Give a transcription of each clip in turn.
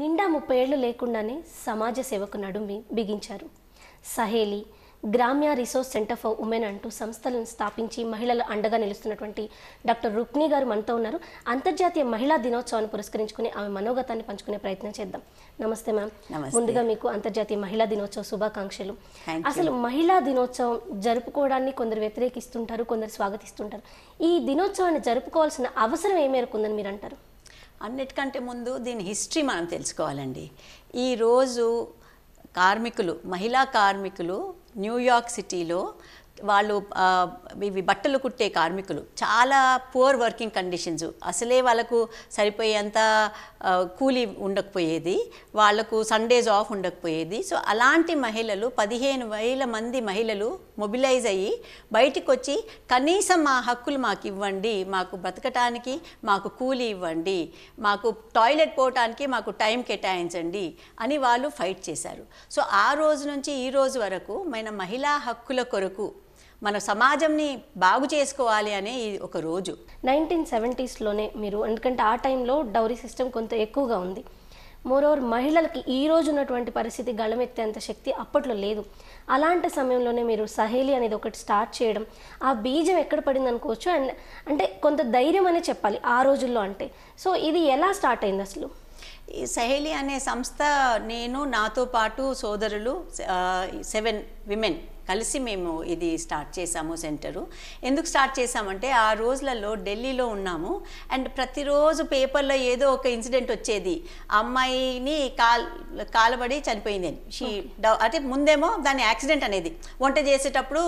నిండా ముప్పై ఏళ్ళు లేకుండానే సమాజ సేవకు నడుమి బిగించారు Saheli Gramya resource centre for women అంటూ సంస్థలను స్థాపించి మహిళలు అండగా నిలుస్తున్నటువంటి డాక్టర్ రుక్ని గారు మనతో ఉన్నారు అంతర్జాతీయ మహిళా దినోత్సవాన్ని పురస్కరించుకుని ఆమె మనోగతాన్ని పంచుకునే ప్రయత్నం చేద్దాం నమస్తే మ్యామ్ ముందుగా మీకు అంతర్జాతీయ మహిళా దినోత్సవ శుభాకాంక్షలు అసలు మహిళా దినోత్సవం జరుపుకోవడాన్ని కొందరు వ్యతిరేకిస్తుంటారు కొందరు స్వాగతిస్తుంటారు ఈ దినోత్సవాన్ని జరుపుకోవాల్సిన అవసరం ఏ మేరకు ఉందని మీరు అంటారు అన్నిటికంటే ముందు దీని హిస్టరీ మనం తెలుసుకోవాలండి ఈరోజు కార్మికులు మహిళా కార్మికులు న్యూయార్క్ సిటీలో వాళ్ళు ఇవి బట్టలు కుట్టే కార్మికులు చాలా పూర్ వర్కింగ్ కండిషన్స్ అసలే వాళ్ళకు సరిపోయేంత కూలీ ఉండకపోయేది వాళ్లకు సండేస్ ఆఫ్ ఉండకపోయేది సో అలాంటి మహిళలు పదిహేను వేల మంది మహిళలు మొబిలైజ్ అయ్యి బయటకు వచ్చి కనీసం మా హక్కులు మాకు ఇవ్వండి మాకు బ్రతకటానికి మాకు కూలీ ఇవ్వండి మాకు టాయిలెట్ పోవటానికి మాకు టైం కేటాయించండి అని వాళ్ళు ఫైట్ చేశారు సో ఆ రోజు నుంచి ఈ రోజు వరకు మన మహిళా హక్కుల కొరకు మన సమాజంని బాగు చేసుకోవాలి అనే ఒక రోజు నైన్టీన్ సెవెంటీస్లోనే మీరు ఎందుకంటే ఆ టైంలో డౌరీ సిస్టమ్ కొంత ఎక్కువగా ఉంది మోరోవర్ మహిళలకి ఈ రోజు ఉన్నటువంటి పరిస్థితి గళమెత్తేంత శక్తి అప్పట్లో లేదు అలాంటి సమయంలోనే మీరు సహేలి అనేది ఒకటి స్టార్ట్ చేయడం ఆ బీజం ఎక్కడ పడింది అనుకోవచ్చు అండ్ అంటే కొంత ధైర్యం అనే చెప్పాలి ఆ రోజుల్లో అంటే సో ఇది ఎలా స్టార్ట్ అయింది అసలు ఈ సహేలి అనే సంస్థ నేను నాతో పాటు సోదరులు సెవెన్ విమెన్ కలిసి మేము ఇది స్టార్ట్ చేసాము సెంటరు ఎందుకు స్టార్ట్ చేసామంటే ఆ రోజులలో ఢిల్లీలో ఉన్నాము అండ్ ప్రతిరోజు పేపర్లో ఏదో ఒక ఇన్సిడెంట్ వచ్చేది అమ్మాయిని కాల్ కాలబడి చనిపోయింది అని షీ అంటే ముందేమో దాని యాక్సిడెంట్ అనేది వంట చేసేటప్పుడు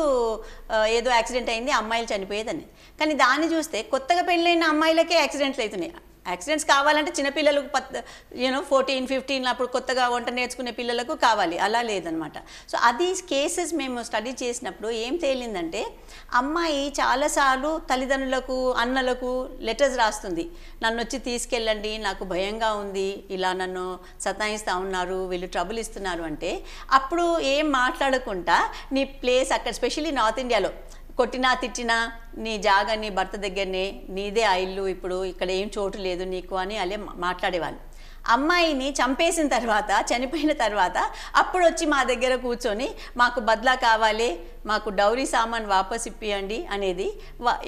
ఏదో యాక్సిడెంట్ అయింది అమ్మాయిలు చనిపోయేదని కానీ దాన్ని చూస్తే కొత్తగా పెళ్ళైన అమ్మాయిలకే యాక్సిడెంట్లు అవుతున్నాయి యాక్సిడెంట్స్ కావాలంటే చిన్నపిల్లలకు పత్ యూనో ఫోర్టీన్ ఫిఫ్టీన్ అప్పుడు కొత్తగా వంట నేర్చుకునే పిల్లలకు కావాలి అలా లేదనమాట సో అది కేసెస్ మేము స్టడీ చేసినప్పుడు ఏం తేలిందంటే అమ్మాయి చాలాసార్లు తల్లిదండ్రులకు అన్నలకు లెటర్స్ రాస్తుంది నన్ను వచ్చి తీసుకెళ్ళండి నాకు భయంగా ఉంది ఇలా నన్ను సతాయిస్తూ ఉన్నారు వీళ్ళు ట్రబుల్ ఇస్తున్నారు అంటే అప్పుడు ఏం మాట్లాడకుండా నీ ప్లేస్ అక్కడ స్పెషల్లీ నార్త్ ఇండియాలో కొట్టినా తిట్టినా నీ జాగా నీ భర్త దగ్గరనే నీదే ఆ ఇల్లు ఇప్పుడు ఇక్కడ ఏం చోటు లేదు నీకు అని అలే మాట్లాడేవాళ్ళు అమ్మాయిని చంపేసిన తర్వాత చనిపోయిన తర్వాత అప్పుడు వచ్చి మా దగ్గర కూర్చొని మాకు బద్లా కావాలి మాకు డౌరీ సామాన్ వాపస్ ఇప్పియండి అనేది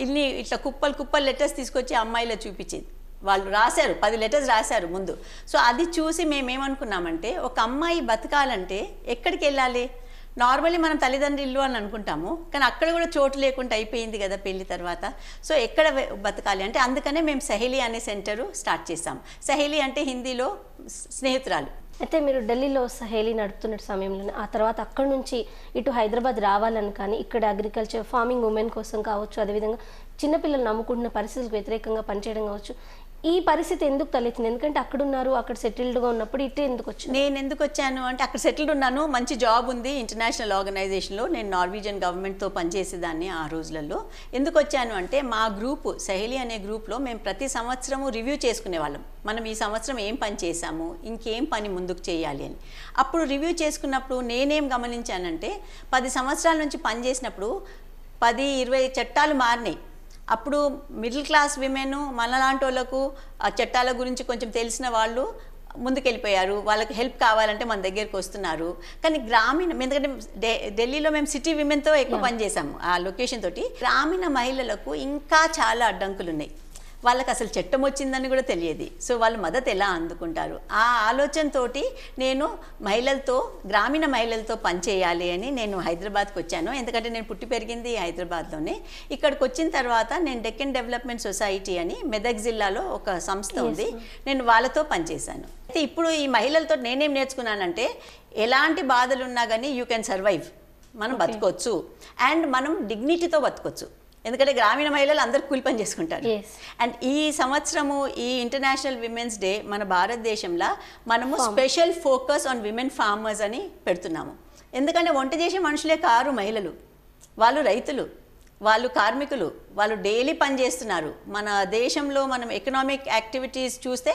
ఇన్ని ఇట్లా కుప్పలు కుప్పలు లెటర్స్ తీసుకొచ్చి అమ్మాయిలో చూపించేది వాళ్ళు రాశారు పది లెటర్స్ రాశారు ముందు సో అది చూసి మేమేమనుకున్నామంటే ఒక అమ్మాయి బతకాలంటే ఎక్కడికి వెళ్ళాలి నార్మల్లీ మనం తల్లిదండ్రులు అని అనుకుంటాము కానీ అక్కడ కూడా చోటు లేకుండా అయిపోయింది కదా పెళ్లి తర్వాత సో ఎక్కడ బతకాలి అంటే అందుకనే మేము సహేలి అనే సెంటరు స్టార్ట్ చేసాం సహేలి అంటే హిందీలో స్నేహితురాలు అయితే మీరు ఢిల్లీలో సహేలీ నడుపుతున్న సమయంలోనే ఆ తర్వాత అక్కడ నుంచి ఇటు హైదరాబాద్ రావాలని కానీ ఇక్కడ అగ్రికల్చర్ ఫార్మింగ్ ఉమెన్ కోసం కావచ్చు అదేవిధంగా చిన్నపిల్లలు నమ్ముకుంటున్న పరిస్థితులకు వ్యతిరేకంగా పనిచేయడం కావచ్చు ఈ పరిస్థితి ఎందుకు తలెత్తింది ఎందుకంటే అక్కడ ఉన్నారు అక్కడ సెటిల్డ్గా ఉన్నప్పుడు ఇటే ఎందుకు వచ్చాను నేను ఎందుకు వచ్చాను అంటే అక్కడ సెటిల్డ్ ఉన్నాను మంచి జాబ్ ఉంది ఇంటర్నేషనల్ ఆర్గనైజేషన్లో నేను నార్వీజియన్ గవర్నమెంట్తో పనిచేసేదాన్ని ఆ రోజులలో ఎందుకు వచ్చాను అంటే మా గ్రూప్ సహేలి అనే గ్రూప్లో మేము ప్రతి సంవత్సరము రివ్యూ చేసుకునేవాళ్ళం మనం ఈ సంవత్సరం ఏం పని చేశాము ఇంకేం పని ముందుకు చేయాలి అని అప్పుడు రివ్యూ చేసుకున్నప్పుడు నేనేం గమనించానంటే పది సంవత్సరాల నుంచి పనిచేసినప్పుడు పది ఇరవై చట్టాలు మారినాయి అప్పుడు మిడిల్ క్లాస్ విమెన్ మనలాంటి వాళ్ళకు చట్టాల గురించి కొంచెం తెలిసిన వాళ్ళు ముందుకెళ్ళిపోయారు వాళ్ళకి హెల్ప్ కావాలంటే మన దగ్గరికి వస్తున్నారు కానీ గ్రామీణ ఎందుకంటే ఢిల్లీలో మేము సిటీ విమెన్తో ఎక్కువ పనిచేసాము ఆ లొకేషన్ తోటి గ్రామీణ మహిళలకు ఇంకా చాలా అడ్డంకులు ఉన్నాయి వాళ్ళకి అసలు చట్టం వచ్చిందని కూడా తెలియదు సో వాళ్ళు మద్దతు ఎలా అందుకుంటారు ఆ ఆలోచనతోటి నేను మహిళలతో గ్రామీణ మహిళలతో పనిచేయాలి అని నేను హైదరాబాద్కి వచ్చాను ఎందుకంటే నేను పుట్టి పెరిగింది హైదరాబాద్లోనే ఇక్కడికి వచ్చిన తర్వాత నేను డెక్కన్ డెవలప్మెంట్ సొసైటీ అని మెదక్ జిల్లాలో ఒక సంస్థ ఉంది నేను వాళ్ళతో పనిచేశాను అయితే ఇప్పుడు ఈ మహిళలతో నేనేం నేర్చుకున్నానంటే ఎలాంటి బాధలు ఉన్నా కానీ యూ కెన్ సర్వైవ్ మనం బతకొచ్చు అండ్ మనం డిగ్నిటీతో బతకొచ్చు ఎందుకంటే గ్రామీణ మహిళలు అందరు కూలి పని చేసుకుంటారు అండ్ ఈ సంవత్సరము ఈ ఇంటర్నేషనల్ విమెన్స్ డే మన భారతదేశంలో మనము special focus on women farmers అని పెడుతున్నాము ఎందుకంటే వంట చేసే మనుషులే కారు మహిళలు వాళ్ళు రైతులు వాళ్ళు కార్మికులు వాళ్ళు డైలీ పనిచేస్తున్నారు మన దేశంలో మనం ఎకనామిక్ యాక్టివిటీస్ చూస్తే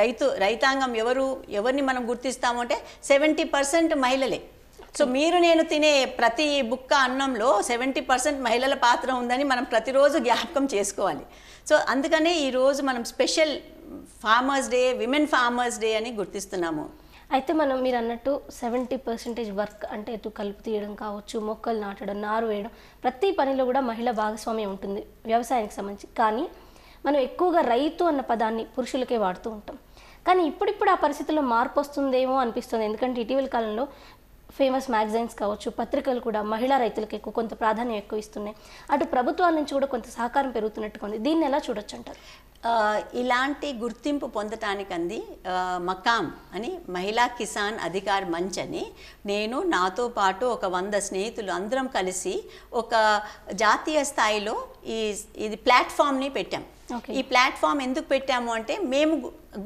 రైతు రైతాంగం ఎవరు ఎవరిని మనం గుర్తిస్తామంటే సెవెంటీ పర్సెంట్ మహిళలే సో మీరు నేను తినే ప్రతి బుక్క అన్నంలో సెవెంటీ పర్సెంట్ మహిళల పాత్ర ఉందని మనం ప్రతిరోజు జ్ఞాపకం చేసుకోవాలి సో అందుకనే ఈరోజు మనం special farmers day women farmers day అని గుర్తిస్తున్నాము అయితే మనం మీరు అన్నట్టు సెవెంటీ పర్సెంటేజ్ వర్క్ అంటే ఇటు కలుపు తీయడం కావచ్చు మొక్కలు నాటడం నారు వేయడం ప్రతి పనిలో కూడా మహిళ భాగస్వామ్యం ఉంటుంది వ్యవసాయానికి సంబంధించి కానీ మనం ఎక్కువగా రైతు అన్న పదాన్ని పురుషులకే వాడుతూ ఉంటాం కానీ ఇప్పుడిప్పుడు ఆ పరిస్థితుల్లో మార్పు వస్తుందేమో అనిపిస్తుంది ఎందుకంటే ఇటీవల కాలంలో ఫేమస్ మ్యాగజైన్స్ కావచ్చు పత్రికలు కూడా మహిళా రైతులకు ఎక్కువ కొంత ప్రాధాన్యం ఎక్కువ ఇస్తున్నాయి అటు ప్రభుత్వాల నుంచి కూడా కొంత సహకారం పెరుగుతున్నట్టుగా ఉంది దీన్ని ఎలా చూడొచ్చు అంటారు ఇలాంటి గుర్తింపు పొందటానికి అంది మకామ్ అని మహిళా కిసాన్ అధికార్ మంచ్ అని నేను నాతో పాటు ఒక వంద స్నేహితులు అందరం కలిసి ఒక జాతీయ స్థాయిలో ఈ ఇది ప్లాట్ఫామ్ని పెట్టాం ఈ ప్లాట్ఫామ్ ఎందుకు పెట్టాము అంటే మేము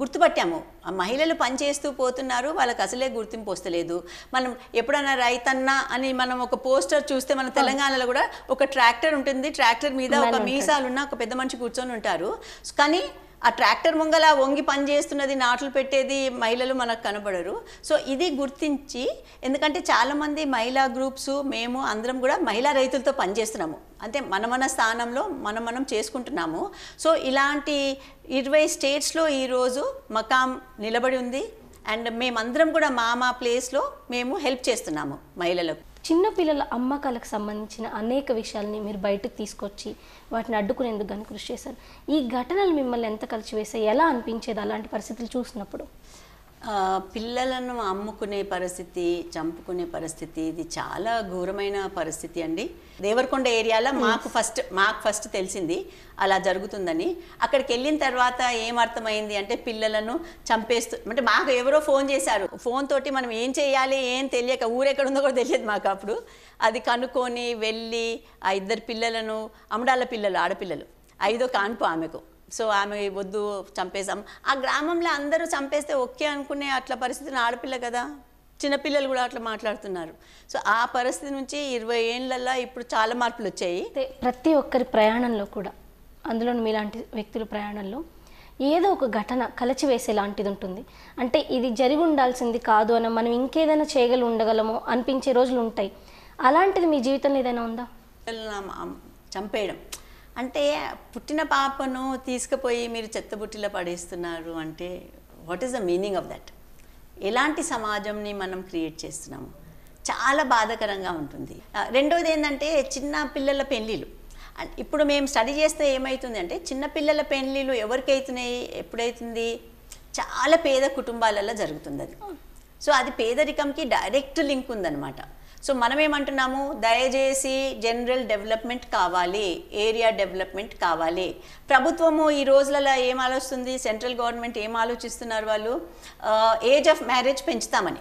గుర్తుపట్టాము మహిళలు పనిచేస్తూ పోతున్నారు వాళ్ళకి అసలే గుర్తింపు వస్తలేదు మనం ఎప్పుడన్నా రైతన్నా అని మనం ఒక పోస్టర్ చూస్తే మన తెలంగాణలో కూడా ఒక ట్రాక్టర్ ఉంటుంది ట్రాక్టర్ మీద ఒక మీసాలున్న ఒక పెద్ద మనిషి కూర్చొని ఉంటారు కానీ కానీ ఆ ట్రాక్టర్ ముంగల వంగి పనిచేస్తున్నది నాట్లు పెట్టేది మహిళలు మనకు కనబడరు సో ఇది గుర్తించి ఎందుకంటే చాలామంది మహిళా గ్రూప్స్ మేము అందరం కూడా మహిళా రైతులతో పనిచేస్తున్నాము అంటే మన మన స్థానంలో మనం మనం చేసుకుంటున్నాము సో ఇలాంటి ఇరవై స్టేట్స్లో ఈరోజు మకాం నిలబడి ఉంది అండ్ మేమందరం కూడా మా మా ప్లేస్లో మేము హెల్ప్ చేస్తున్నాము మహిళలకు చిన్నపిల్లల అమ్మకాలకు సంబంధించిన అనేక విషయాల్ని మీరు బయటకు తీసుకొచ్చి వాటిని అడ్డుకునేందుకు కానీ కృషి చేశారు ఈ ఘటనలు మిమ్మల్ని ఎంత కలిసివేసాయి ఎలా అనిపించేది అలాంటి పరిస్థితులు చూసినప్పుడు పిల్లలను అమ్ముకునే పరిస్థితి చంపుకునే పరిస్థితి ఇది చాలా ఘోరమైన పరిస్థితి అండి దేవరకొండ ఏరియాలో hmm. మాకు ఫస్ట్ మాకు ఫస్ట్ తెలిసింది అలా జరుగుతుందని అక్కడికి వెళ్ళిన తర్వాత ఏమర్థమైంది అంటే పిల్లలను చంపేస్తూ అంటే మాకు ఎవరో ఫోన్ చేశారు ఫోన్ తోటి మనం ఏం చేయాలి ఏం తెలియక ఊరెక్కడ ఉందో కూడా తెలియదు మాకు అప్పుడు అది కనుక్కొని వెళ్ళి ఆ ఇద్దరు పిల్లలను అమడాల పిల్లలు ఆడపిల్లలు ఐదో కాన్పు ఆమెకు సో ఆమె వద్దు చంపేశాం ఆ గ్రామంలో అందరూ చంపేస్తే ఓకే అనుకునే అట్లా పరిస్థితిని ఆడపిల్ల కదా చిన్నపిల్లలు కూడా అట్లా మాట్లాడుతున్నారు సో ఆ పరిస్థితి నుంచి ఇరవై ఏళ్ళల్లో ఇప్పుడు చాలా మార్పులు వచ్చాయి ప్రతి ఒక్కరి ప్రయాణంలో కూడా అందులో మీలాంటి వ్యక్తుల ప్రయాణంలో ఏదో ఒక ఘటన కలచివేసే లాంటిది ఉంటుంది అంటే ఇది జరిగి ఉండాల్సింది కాదు అని మనం ఇంకేదైనా చేయగలి ఉండగలమో అనిపించే రోజులు ఉంటాయి అలాంటిది మీ జీవితంలో ఏదైనా ఉందా చంపేయడం అంటే పుట్టిన పాపను తీసుకుపోయి మీరు చెత్తబుట్టిలో పడేస్తున్నారు అంటే what is the meaning of that ఎలాంటి సమాజంని మనం క్రియేట్ చేస్తున్నాము చాలా బాధాకరంగా ఉంటుంది రెండవది ఏంటంటే చిన్న పిల్లల పెళ్ళిళ్ళు ఇప్పుడు మేము స్టడీ చేస్తే ఏమవుతుంది అంటే చిన్నపిల్లల పెళ్ళిళ్ళు ఎవరికి అవుతున్నాయి ఎప్పుడైతుంది చాలా పేద కుటుంబాలలో జరుగుతుంది అది సో hmm. అది పేదరికంకి డైరెక్ట్ లింక్ ఉందన్నమాట సో మనం ఏమంటున్నాము దయచేసి జనరల్ డెవలప్మెంట్ కావాలి ఏరియా డెవలప్మెంట్ కావాలి ప్రభుత్వము ఈ రోజులలో ఏం ఆలోచిస్తుంది సెంట్రల్ గవర్నమెంట్ ఏం ఆలోచిస్తున్నారు వాళ్ళు ఏజ్ ఆఫ్ మ్యారేజ్ పెంచుతామని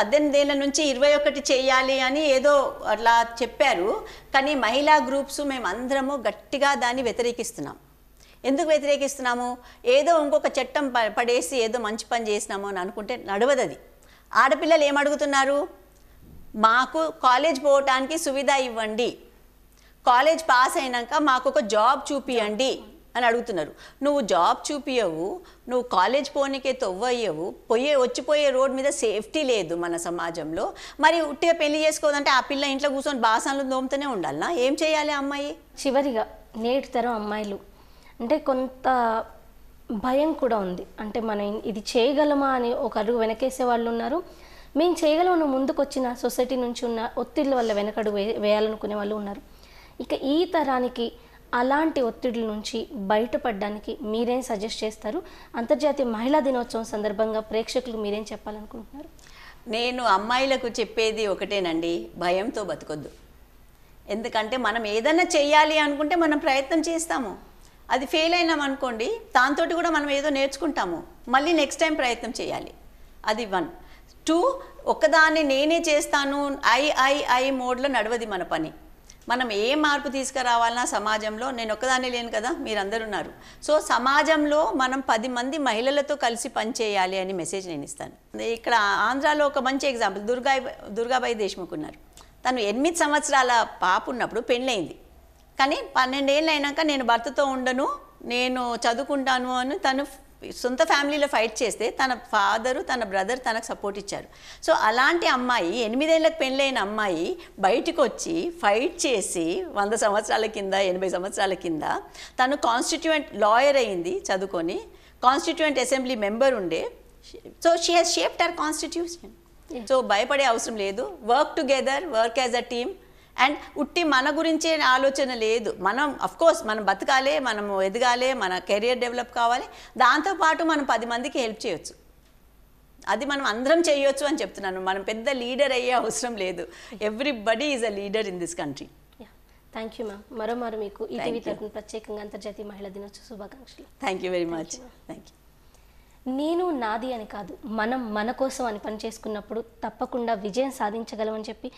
పద్దెనిమిది ఏళ్ళ నుంచి ఇరవై ఒకటి చేయాలి అని ఏదో అట్లా చెప్పారు కానీ మహిళా గ్రూప్స్ మేము అందరము గట్టిగా దాన్ని వ్యతిరేకిస్తున్నాం ఎందుకు వ్యతిరేకిస్తున్నాము ఏదో ఇంకొక చట్టం పడేసి ఏదో మంచి పని చేసినాము అని అనుకుంటే అది ఆడపిల్లలు ఏమడుగుతున్నారు మాకు కాలేజ్ పోవటానికి సువిధ ఇవ్వండి కాలేజ్ పాస్ అయినాక మాకు ఒక జాబ్ చూపియండి అని అడుగుతున్నారు నువ్వు జాబ్ చూపియవు నువ్వు కాలేజ్ పోనీకే తొవ్వయ్యవు పోయే వచ్చిపోయే రోడ్ మీద సేఫ్టీ లేదు మన సమాజంలో మరి ఉట్టిగా పెళ్లి చేసుకోదంటే ఆ పిల్ల ఇంట్లో కూర్చొని బాసనలు దోమతూనే ఉండాలనా ఏం చేయాలి అమ్మాయి చివరిగా నేటి తరం అమ్మాయిలు అంటే కొంత భయం కూడా ఉంది అంటే మనం ఇది చేయగలమా అని ఒక అడుగు వెనకేసే వాళ్ళు ఉన్నారు మేము చేయగలం ముందుకు వచ్చిన సొసైటీ నుంచి ఉన్న ఒత్తిడి వల్ల వెనకడు వే వేయాలనుకునే వాళ్ళు ఉన్నారు ఇక ఈ తరానికి అలాంటి ఒత్తిడి నుంచి బయటపడడానికి మీరేం సజెస్ట్ చేస్తారు అంతర్జాతీయ మహిళా దినోత్సవం సందర్భంగా ప్రేక్షకులు మీరేం చెప్పాలనుకుంటున్నారు నేను అమ్మాయిలకు చెప్పేది ఒకటేనండి భయంతో బతకొద్దు ఎందుకంటే మనం ఏదైనా చేయాలి అనుకుంటే మనం ప్రయత్నం చేస్తాము అది ఫెయిల్ అయినాం అనుకోండి దాంతో కూడా మనం ఏదో నేర్చుకుంటాము మళ్ళీ నెక్స్ట్ టైం ప్రయత్నం చేయాలి అది వన్ టూ ఒకదాన్ని నేనే చేస్తాను ఐ ఐ ఐ మోడ్లో నడవది మన పని మనం ఏ మార్పు తీసుకురావాలన్నా సమాజంలో నేను ఒక్కదాన్ని లేను కదా మీరందరున్నారు సో సమాజంలో మనం పది మంది మహిళలతో కలిసి పనిచేయాలి అని మెసేజ్ నేను ఇస్తాను ఇక్కడ ఆంధ్రాలో ఒక మంచి ఎగ్జాంపుల్ దుర్గా దుర్గాబాయి దేశ్ముఖ్ ఉన్నారు తను ఎనిమిది సంవత్సరాల పాప ఉన్నప్పుడు పెళ్ళైంది కానీ పన్నెండేళ్ళు అయినాక నేను భర్తతో ఉండను నేను చదువుకుంటాను అని తను సొంత ఫ్యామిలీలో ఫైట్ చేస్తే తన ఫాదరు తన బ్రదర్ తనకు సపోర్ట్ ఇచ్చారు సో అలాంటి అమ్మాయి ఎనిమిదేళ్ళకి పెళ్ళైన అమ్మాయి బయటకు వచ్చి ఫైట్ చేసి వంద సంవత్సరాల కింద ఎనభై సంవత్సరాల కింద తను కాన్స్టిట్యూయెంట్ లాయర్ అయింది చదువుకొని కాన్స్టిట్యూయెంట్ అసెంబ్లీ మెంబర్ ఉండే so she has shaped our constitution so భయపడే అవసరం లేదు work together work as a team and ఉట్టి మన గురించి ఆలోచన లేదు మనం అఫ్కోర్స్ మనం బతకాలి మనం ఎదగాలి మన కెరియర్ డెవలప్ కావాలి దాంతోపాటు మనం పది మందికి హెల్ప్ చేయొచ్చు అది మనం అందరం చేయొచ్చు అని చెప్తున్నాను మనం పెద్ద లీడర్ అయ్యే అవసరం లేదు everybody is a leader in this country thank you ma'am మరోమారు మీకు ఈటీవీ తరఫున ప్రత్యేకంగా అంతర్జాతీయ మహిళా దినోత్సవ శుభాకాంక్షలు thank you very much thank you నేను నాది అని కాదు మనం మన కోసం అని పని చేసుకున్నప్పుడు తప్పకుండా విజయం సాధించగలమని చెప్పి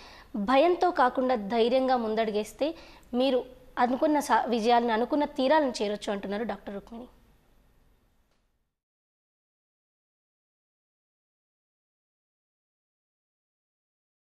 భయంతో కాకుండా ధైర్యంగా ముందడుగేస్తే మీరు అనుకున్న సా విజయాలను అనుకున్న తీరాలను చేరొచ్చు అంటున్నారు డాక్టర్ రుక్మిణి